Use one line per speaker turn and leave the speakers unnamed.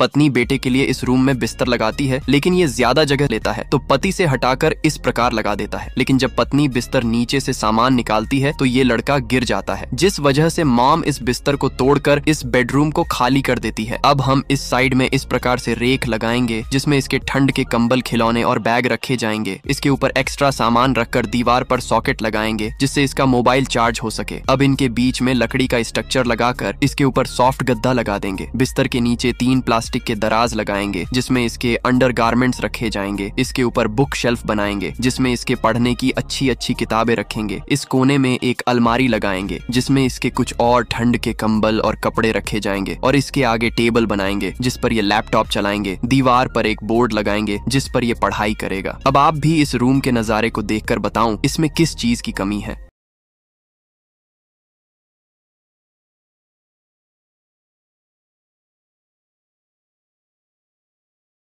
पत्नी बेटे के लिए इस रूम में बिस्तर लगाती है लेकिन ये ज्यादा जगह लेता है तो पति से हटाकर इस प्रकार लगा देता है लेकिन जब पत्नी बिस्तर नीचे से सामान निकालती है तो ये लड़का गिर जाता है जिस वजह से मॉम इस बिस्तर को तोड़कर इस बेडरूम को खाली कर देती है अब हम इस साइड में इस प्रकार से रेख लगाएंगे जिसमे इसके ठंड के कम्बल खिलौने और बैग रखे जाएंगे इसके ऊपर एक्स्ट्रा सामान रखकर दीवार पर सॉकेट लगाएंगे जिससे इसका मोबाइल चार्ज हो सके अब इनके बीच में लकड़ी का स्ट्रक्चर लगाकर इसके ऊपर सॉफ्ट गद्दा लगा देंगे बिस्तर के नीचे तीन प्लास्टिक प्लास्टिक के दराज लगाएंगे जिसमें इसके अंडर गार्मेंट्स रखे जाएंगे इसके ऊपर बुक शेल्फ बनाएंगे जिसमें इसके पढ़ने की अच्छी अच्छी किताबें रखेंगे इस कोने में एक अलमारी लगाएंगे जिसमें इसके कुछ और ठंड के कंबल और कपड़े रखे जाएंगे और इसके आगे टेबल बनाएंगे जिस पर ये लैपटॉप चलाएंगे दीवार पर एक बोर्ड लगाएंगे जिस पर ये पढ़ाई करेगा अब आप भी इस रूम के नजारे को देखकर बताऊं इसमें किस चीज की कमी है